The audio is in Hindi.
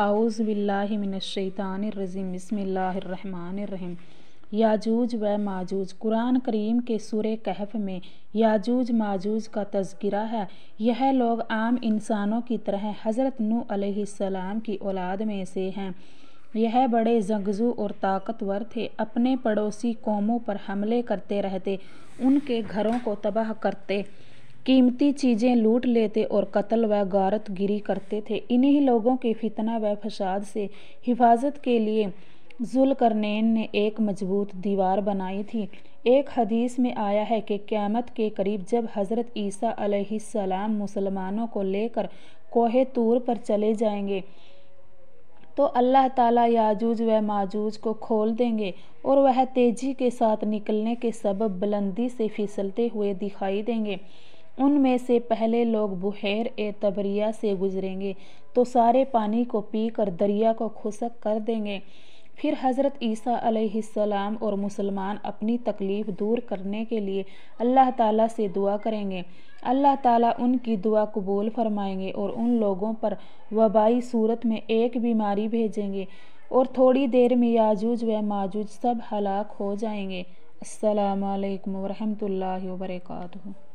आउज़बिल्लिमिनशैतानरजीम बसमीम याजूज व माजूज कुरान करीम के सुर कहफ में याजूज माजूज का तस्करा है यह लोग आम इंसानों की तरह हज़रत नू सलाम की औलाद में से हैं यह बड़े जंगजू और ताकतवर थे अपने पड़ोसी कौमों पर हमले करते रहते उनके घरों को तबाह करते कीमती चीज़ें लूट लेते और कत्ल व गारत गिरी करते थे इन्हीं लोगों के फितना व फसाद से हिफाजत के लिए जुलकरनैन ने एक मजबूत दीवार बनाई थी एक हदीस में आया है कि क़्यामत के करीब जब हज़रत ईसा अलैहिस्सलाम मुसलमानों को लेकर कोहे तूर पर चले जाएंगे तो अल्लाह ताला याजूज व माजूज को खोल देंगे और वह तेज़ी के साथ निकलने के सबब बुलंदी से फिसलते हुए दिखाई देंगे उनमें से पहले लोग बुहेर ए तबरिया से गुज़रेंगे तो सारे पानी को पीकर दरिया को खुशक कर देंगे फिर हज़रत ईसा अलैहिस्सलाम और मुसलमान अपनी तकलीफ़ दूर करने के लिए अल्लाह ताला से दुआ करेंगे अल्लाह ताला उनकी दुआ कबूल फरमाएंगे और उन लोगों पर वबाई सूरत में एक बीमारी भेजेंगे और थोड़ी देर में याजूज व माजूज सब हलाक हो जाएंगे असलकम वरहमल वर्का